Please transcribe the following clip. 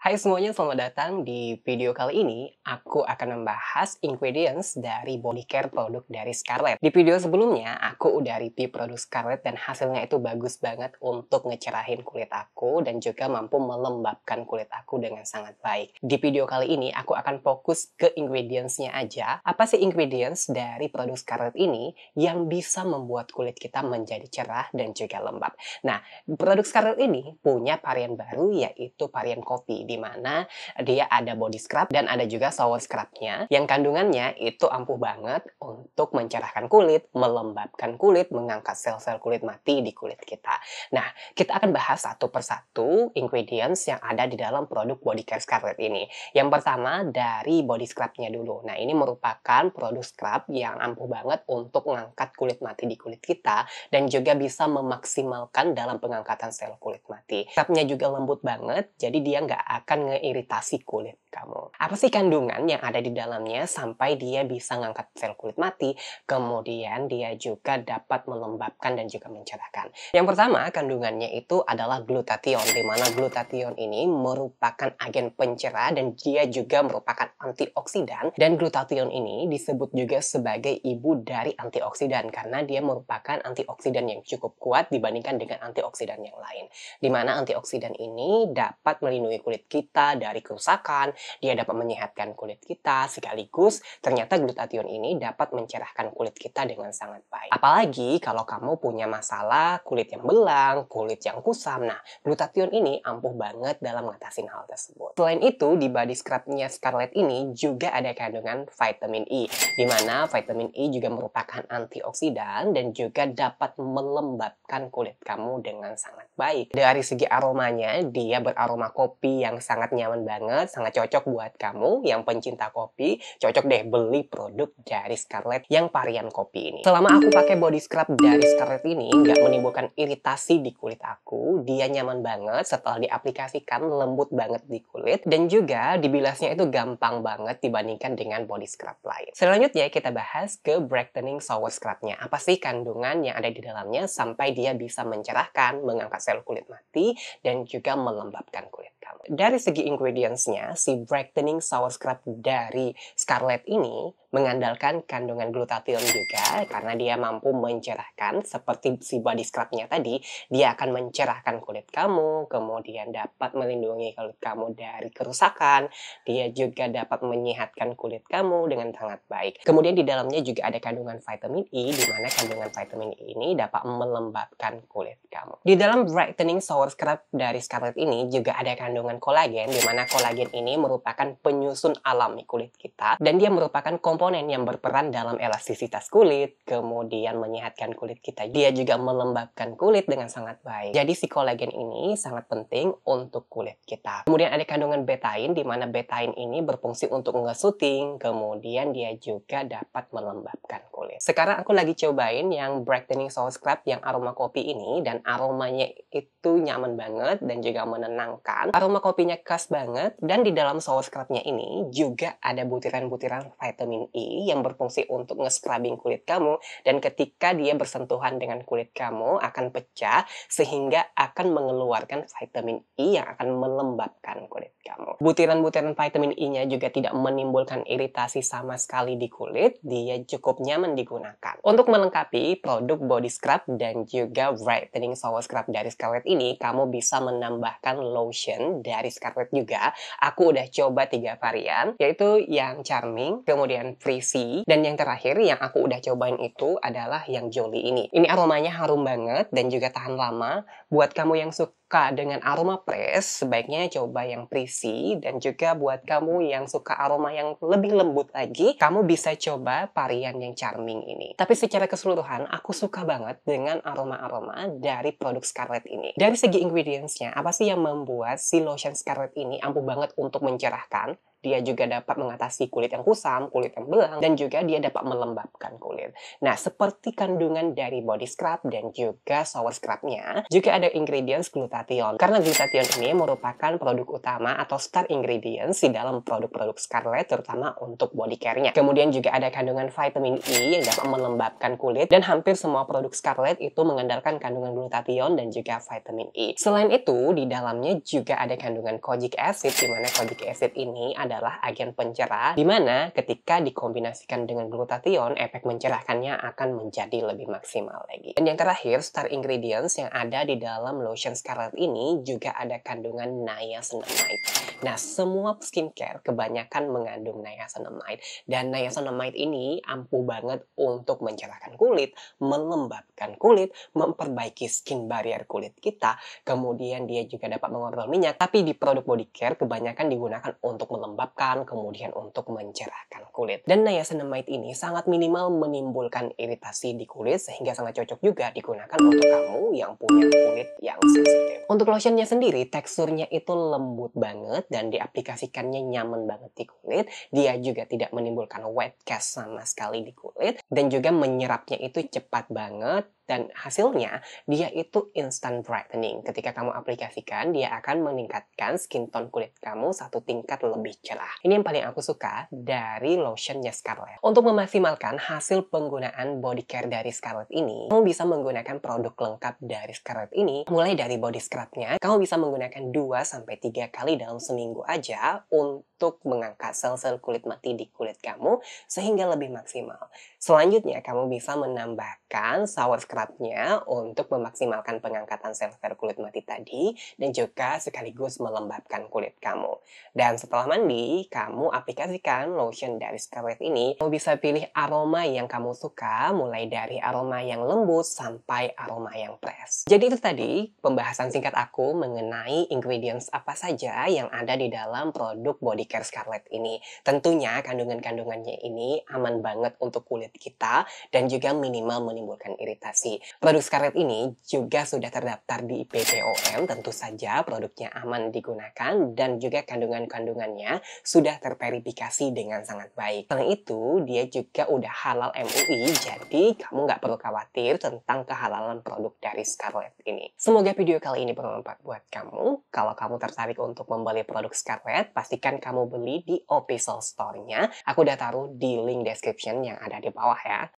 Hai semuanya, selamat datang di video kali ini. Aku akan membahas ingredients dari body care produk dari Scarlett. Di video sebelumnya, aku udah review produk Scarlett dan hasilnya itu bagus banget untuk ngecerahin kulit aku dan juga mampu melembabkan kulit aku dengan sangat baik. Di video kali ini, aku akan fokus ke ingredientsnya aja. Apa sih ingredients dari produk Scarlett ini yang bisa membuat kulit kita menjadi cerah dan juga lembab? Nah, produk Scarlett ini punya varian baru yaitu varian kopi di mana dia ada body scrub dan ada juga shower scrubnya yang kandungannya itu ampuh banget untuk mencerahkan kulit, melembabkan kulit, mengangkat sel-sel kulit mati di kulit kita. Nah, kita akan bahas satu persatu ingredients yang ada di dalam produk body care Scarlett ini. Yang pertama dari body scrubnya dulu. Nah, ini merupakan produk scrub yang ampuh banget untuk mengangkat kulit mati di kulit kita dan juga bisa memaksimalkan dalam pengangkatan sel kulit mati. Scrubnya juga lembut banget, jadi dia nggak akan ngeiritasi kulit kamu. Apa sih kandungan yang ada di dalamnya sampai dia bisa ngangkat sel kulit mati, kemudian dia juga dapat melembabkan dan juga mencerahkan. Yang pertama, kandungannya itu adalah glutathione, di mana glutathione ini merupakan agen pencerah dan dia juga merupakan antioksidan. Dan glutathione ini disebut juga sebagai ibu dari antioksidan karena dia merupakan antioksidan yang cukup kuat dibandingkan dengan antioksidan yang lain. Di mana antioksidan ini dapat melindungi kulit kita dari kerusakan, dia dapat menyehatkan kulit kita, sekaligus ternyata glutathione ini dapat mencerahkan kulit kita dengan sangat baik. Apalagi kalau kamu punya masalah kulit yang belang, kulit yang kusam, nah glutathione ini ampuh banget dalam mengatasi hal tersebut. Selain itu, di body scrubnya Scarlett ini juga ada kandungan vitamin E, dimana vitamin E juga merupakan antioksidan dan juga dapat melembabkan kulit kamu dengan sangat baik. Dari segi aromanya, dia beraroma kopi yang sangat nyaman banget, sangat cocok buat kamu yang pencinta kopi. Cocok deh beli produk dari Scarlett yang varian kopi ini. Selama aku pakai body scrub dari Scarlett ini, nggak menimbulkan iritasi di kulit aku. Dia nyaman banget setelah diaplikasikan, lembut banget di kulit. Dan juga dibilasnya itu gampang banget dibandingkan dengan body scrub lain. Selanjutnya kita bahas ke brightening shower scrubnya. Apa sih kandungan yang ada di dalamnya sampai dia bisa mencerahkan, mengangkat sel kulit mati, dan juga melembabkan kulit. Dari segi ingredientsnya, si brightening sour scrub dari Scarlett ini mengandalkan kandungan glutathione juga karena dia mampu mencerahkan seperti si body scrubnya tadi dia akan mencerahkan kulit kamu kemudian dapat melindungi kulit kamu dari kerusakan dia juga dapat menyehatkan kulit kamu dengan sangat baik kemudian di dalamnya juga ada kandungan vitamin E di mana kandungan vitamin E ini dapat melembabkan kulit kamu di dalam brightening shower scrub dari Scarlett ini juga ada kandungan kolagen di mana kolagen ini merupakan penyusun alami kulit kita dan dia merupakan komponen komponen yang berperan dalam elastisitas kulit, kemudian menyehatkan kulit kita. Dia juga melembabkan kulit dengan sangat baik. Jadi si kolagen ini sangat penting untuk kulit kita. Kemudian ada kandungan betain, di mana betain ini berfungsi untuk ngesuting, kemudian dia juga dapat melembabkan kulit. Sekarang aku lagi cobain yang brightening soul scrub yang aroma kopi ini, dan aromanya itu nyaman banget dan juga menenangkan. Aroma kopinya khas banget, dan di dalam soul scrubnya ini juga ada butiran-butiran vitamin UI yang berfungsi untuk nge-scrubbing kulit kamu dan ketika dia bersentuhan dengan kulit kamu akan pecah sehingga akan mengeluarkan vitamin E yang akan melembabkan kulit kamu. Butiran-butiran vitamin E-nya juga tidak menimbulkan iritasi sama sekali di kulit, dia cukup nyaman digunakan. Untuk melengkapi produk body scrub dan juga brightening shower scrub dari Scarlett ini, kamu bisa menambahkan lotion dari Scarlett juga. Aku udah coba tiga varian, yaitu yang charming, kemudian Prissy. Dan yang terakhir yang aku udah cobain itu adalah yang Jolly ini. Ini aromanya harum banget dan juga tahan lama. Buat kamu yang suka dengan aroma press, sebaiknya coba yang Prissy. Dan juga buat kamu yang suka aroma yang lebih lembut lagi, kamu bisa coba varian yang Charming ini. Tapi secara keseluruhan, aku suka banget dengan aroma-aroma dari produk Scarlett ini. Dari segi ingredientsnya, apa sih yang membuat si lotion Scarlett ini ampuh banget untuk mencerahkan? Dia juga dapat mengatasi kulit yang kusam, kulit yang belang, dan juga dia dapat melembabkan kulit. Nah, seperti kandungan dari body scrub dan juga shower scrubnya, juga ada ingredients glutathione. Karena glutathione ini merupakan produk utama atau star ingredients di dalam produk-produk Scarlett, terutama untuk body care-nya. Kemudian juga ada kandungan vitamin E yang dapat melembabkan kulit, dan hampir semua produk Scarlett itu mengandalkan kandungan glutathione dan juga vitamin E. Selain itu, di dalamnya juga ada kandungan kojic acid, di mana kojic acid ini ada adalah agen pencerah, di mana ketika dikombinasikan dengan glutathione, efek mencerahkannya akan menjadi lebih maksimal lagi. Dan yang terakhir, star ingredients yang ada di dalam lotion Scarlett ini juga ada kandungan niacinamide. Nah, semua skincare kebanyakan mengandung niacinamide. Dan niacinamide ini ampuh banget untuk mencerahkan kulit, melembabkan kulit, memperbaiki skin barrier kulit kita, kemudian dia juga dapat mengontrol minyak, tapi di produk body care kebanyakan digunakan untuk melembabkan melembabkan, kemudian untuk mencerahkan kulit. Dan niacinamide ini sangat minimal menimbulkan iritasi di kulit sehingga sangat cocok juga digunakan untuk kamu yang punya kulit yang sensitif. Untuk lotionnya sendiri, teksturnya itu lembut banget dan diaplikasikannya nyaman banget di kulit. Dia juga tidak menimbulkan wet cast sama sekali di kulit dan juga menyerapnya itu cepat banget dan hasilnya, dia itu instant brightening. Ketika kamu aplikasikan, dia akan meningkatkan skin tone kulit kamu satu tingkat lebih cerah. Ini yang paling aku suka dari lotionnya Scarlett. Untuk memaksimalkan hasil penggunaan body care dari Scarlett ini, kamu bisa menggunakan produk lengkap dari Scarlett ini, mulai dari body scrubnya, kamu bisa menggunakan 2-3 kali dalam seminggu aja untuk untuk mengangkat sel-sel kulit mati di kulit kamu sehingga lebih maksimal. Selanjutnya, kamu bisa menambahkan scrubnya untuk memaksimalkan pengangkatan sel-sel kulit mati tadi dan juga sekaligus melembabkan kulit kamu. Dan setelah mandi, kamu aplikasikan lotion dari scarlet ini. Kamu bisa pilih aroma yang kamu suka, mulai dari aroma yang lembut sampai aroma yang fresh. Jadi itu tadi pembahasan singkat aku mengenai ingredients apa saja yang ada di dalam produk body Care Scarlet ini. Tentunya kandungan-kandungannya ini aman banget untuk kulit kita dan juga minimal menimbulkan iritasi. Produk Scarlet ini juga sudah terdaftar di IPPOM, tentu saja produknya aman digunakan dan juga kandungan-kandungannya sudah terverifikasi dengan sangat baik. Selain itu, dia juga udah halal MUI, jadi kamu nggak perlu khawatir tentang kehalalan produk dari Scarlet ini. Semoga video kali ini bermanfaat buat kamu. Kalau kamu tertarik untuk membeli produk Scarlet, pastikan kamu mau beli di official store-nya, aku udah taruh di link description yang ada di bawah ya.